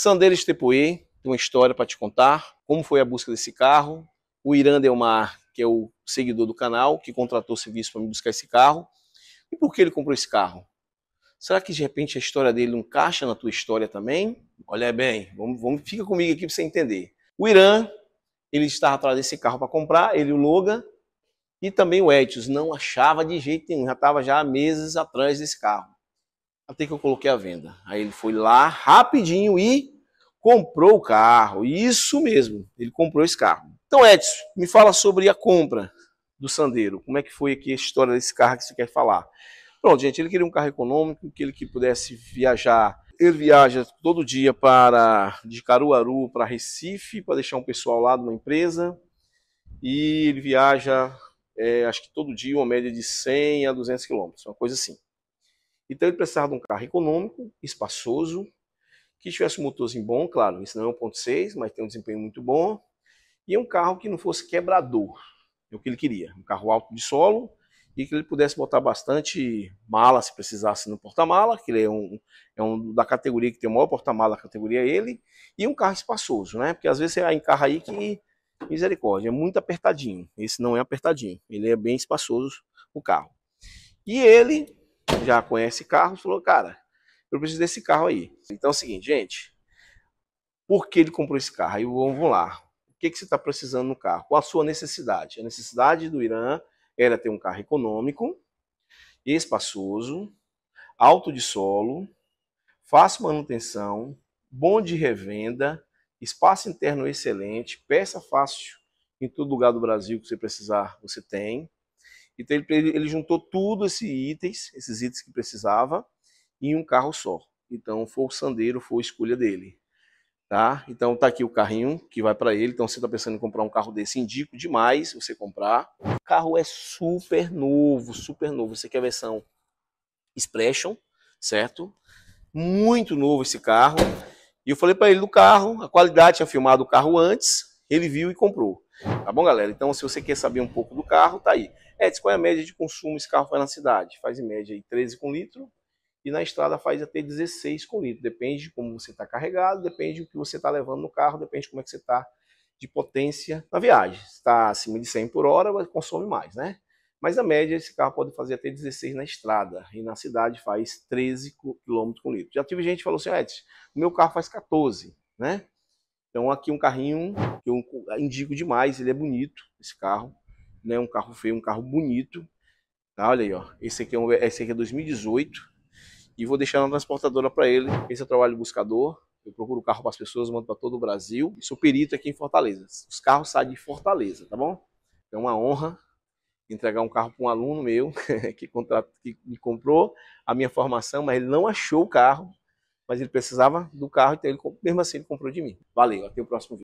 Sandero Estepoe, tem uma história para te contar, como foi a busca desse carro. O Irã Delmar, que é o seguidor do canal, que contratou o serviço para me buscar esse carro. E por que ele comprou esse carro? Será que de repente a história dele não encaixa na tua história também? Olha bem, vamos, vamos fica comigo aqui para você entender. O Irã, ele estava atrás desse carro para comprar, ele o Logan e também o Etios, não achava de jeito nenhum, já estava já meses atrás desse carro até que eu coloquei a venda. Aí ele foi lá rapidinho e comprou o carro. Isso mesmo, ele comprou esse carro. Então, Edson, me fala sobre a compra do Sandeiro. Como é que foi aqui a história desse carro que você quer falar? Pronto, gente, ele queria um carro econômico, que ele que pudesse viajar. Ele viaja todo dia para de Caruaru para Recife, para deixar um pessoal lá numa empresa. E ele viaja, é, acho que todo dia, uma média de 100 a 200 quilômetros, uma coisa assim. Então ele precisava de um carro econômico, espaçoso, que tivesse um motorzinho bom, claro, isso não é 1.6, mas tem um desempenho muito bom, e um carro que não fosse quebrador, é o que ele queria, um carro alto de solo, e que ele pudesse botar bastante mala, se precisasse, no porta-mala, que ele é um, é um da categoria que tem o maior porta-mala da categoria ele, e um carro espaçoso, né? Porque às vezes você encarra aí que, misericórdia, é muito apertadinho. Esse não é apertadinho, ele é bem espaçoso, o carro. E ele já conhece carro, falou, cara, eu preciso desse carro aí. Então é o seguinte, gente, por que ele comprou esse carro? Aí vamos lá. O que, que você está precisando no carro? Qual a sua necessidade? A necessidade do Irã era ter um carro econômico, espaçoso, alto de solo, fácil manutenção, bom de revenda, espaço interno excelente, peça fácil em todo lugar do Brasil que você precisar, você tem. Então ele, ele juntou tudo esses itens, esses itens que precisava, em um carro só. Então foi o Sandeiro, foi a escolha dele. Tá? Então tá aqui o carrinho que vai para ele. Então você está pensando em comprar um carro desse, indico demais você comprar. O carro é super novo, super novo. Você quer é a versão Expression, certo? Muito novo esse carro. E eu falei para ele do carro, a qualidade, tinha filmado o carro antes, ele viu e comprou. Tá bom, galera? Então se você quer saber um pouco do carro, tá aí. É, qual é a média de consumo esse carro faz na cidade. Faz em média aí 13 com litro e na estrada faz até 16 com litro. Depende de como você está carregado, depende do que você está levando no carro, depende de como é que você está de potência na viagem. está acima de 100 por hora, você consome mais, né? Mas na média esse carro pode fazer até 16 na estrada e na cidade faz 13 km por litro. Já tive gente que falou assim, ah, Edson, o meu carro faz 14, né? Então aqui um carrinho que eu indico demais, ele é bonito, esse carro é um carro feio, um carro bonito. Tá, olha aí, ó. Esse aqui é, um, esse aqui é 2018. E vou deixar na transportadora para ele. Esse é o trabalho buscador. Eu procuro carro para as pessoas, mando para todo o Brasil. E sou perito aqui em Fortaleza. Os carros saem de Fortaleza, tá bom? É uma honra entregar um carro para um aluno meu que, contrat... que me comprou a minha formação, mas ele não achou o carro, mas ele precisava do carro, então ele, mesmo assim ele comprou de mim. Valeu, até o próximo vídeo.